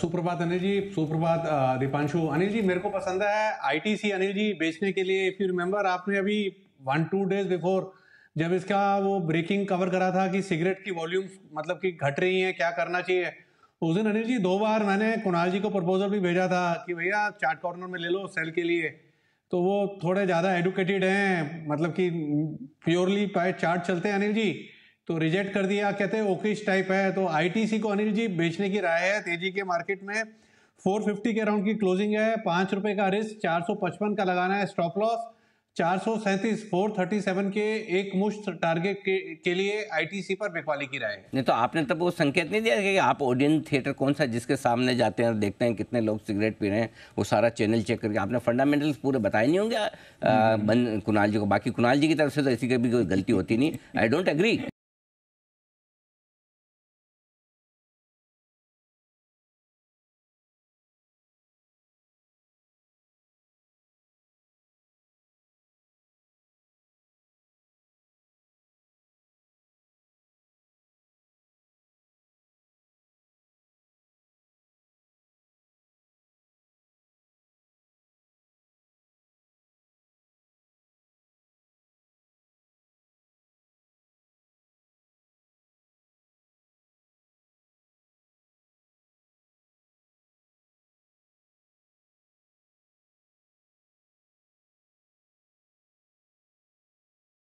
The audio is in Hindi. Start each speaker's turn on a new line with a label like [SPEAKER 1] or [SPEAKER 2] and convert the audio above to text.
[SPEAKER 1] सुप्रभात अनिल जी सुप्रभात दीपांशु अनिल जी मेरे को पसंद है आईटीसी अनिल जी बेचने के लिए इफ यू रिमेम्बर आपने अभी वन टू डेज बिफोर जब इसका वो ब्रेकिंग कवर करा था कि सिगरेट की वॉल्यूम मतलब कि घट रही है क्या करना चाहिए उस दिन अनिल जी दो बार मैंने कुणाल जी को प्रपोजल भी भेजा था कि भैया चार्ट कॉर्नर में ले लो सेल के लिए तो वो थोड़े ज़्यादा एडुकेटेड हैं मतलब कि प्योरली पाए चार्ट चलते हैं अनिल जी तो रिजेक्ट कर दिया कहते हैं ओके टाइप है तो आईटीसी को अनिल जी बेचने की राय है तेजी के मार्केट में 450 के राउंड की क्लोजिंग है पांच रुपए का रिस्क 455 का लगाना है स्टॉप लॉस चार सौ सैंतीस फोर थर्टी सेवन के एक मुश्त टारगेट के, के लिए आईटीसी पर बिकवाली की राय है
[SPEAKER 2] नहीं तो आपने तब वो संकेत नहीं दिया कि आप ऑडियन थिएटर कौन सा जिसके सामने जाते हैं और देखते हैं कितने लोग सिगरेट पी रहे हैं वो सारा चैनल चेक करके आपने फंडामेंटल्स पूरे बताए नहीं होंगे हम्म। कुणाल जी को बाकी कुणाल जी की तरफ से तो ऐसी कभी कोई गलती होती नहीं आई डोंट एग्री